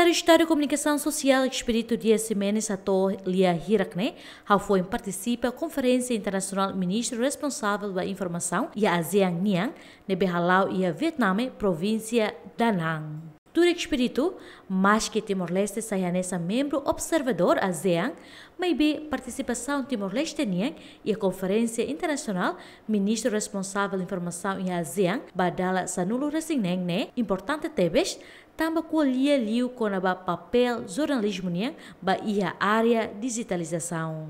secretário de Estado de Comunicação Social e Espírito Dias Jiménez ator Lia Hirakne, foi participa da Conferência Internacional Ministro Responsável pela Informação e a ASEAN Niang, Nebehalau e a Vietnã, província da Nang. Turek Espírito, mais que Timor-Leste saianessa membro observador ASEAN, mas bem participação Timor-Leste e a Conferência Internacional, ministro responsável informação em ASEAN, Badala Sanulo Resigneng, importante tebes, também colhia liu com a papel jornalismo niang, ba ia área digitalização.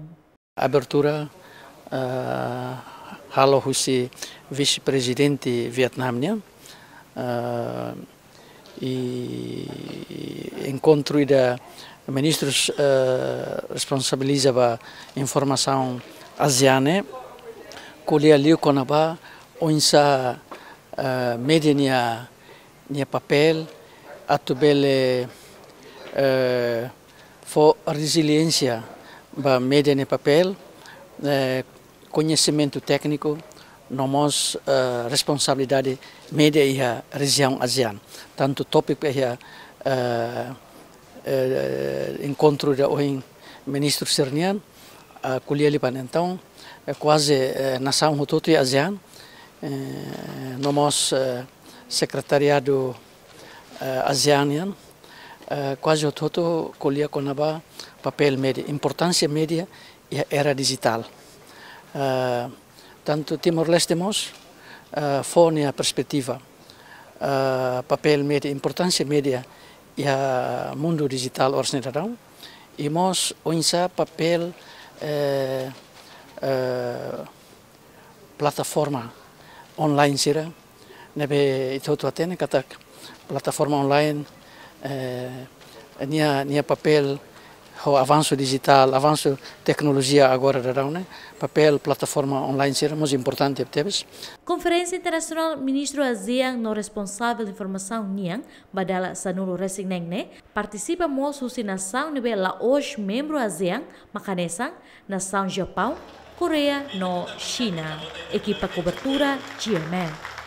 Abertura, uh, halo vice-presidente vietnam uh, ah, i encontro de ministros eh, responsabiliza ba informação asiane colhe ali o ba onça eh, média nia nia papel atubele eh, for resiliência ba média nia papel eh, conhecimento técnico nomos uh, responsabilidade média e a região ASEAN. Tanto o tópico é uh, uh, encontro do ministro Cernian, a colher para então, é quase uh, nação do todo ASEAN, uh, nomos uh, secretariado uh, quase uh, quase Hututu com o papel média, importância média e era digital. Uh, tanto Timor-Leste Mos eh, a perspectiva, eh, papel media, importância media e a mundo digital orçamentarão, e mos onça papel eh, eh, plataforma online sira, nebe itoto atene catac, plataforma online eh, nia nia papel o avanço digital, avanço tecnologia agora darão, né? Papel, plataforma online será muito importante, temos. Conferência Internacional Ministro ASEAN no responsável informação Nian, badala sanulo resigneng né. participa mo nação nível laos membro ASEAN, makanesa, nação Japão, Coreia no China. Equipa cobertura GML.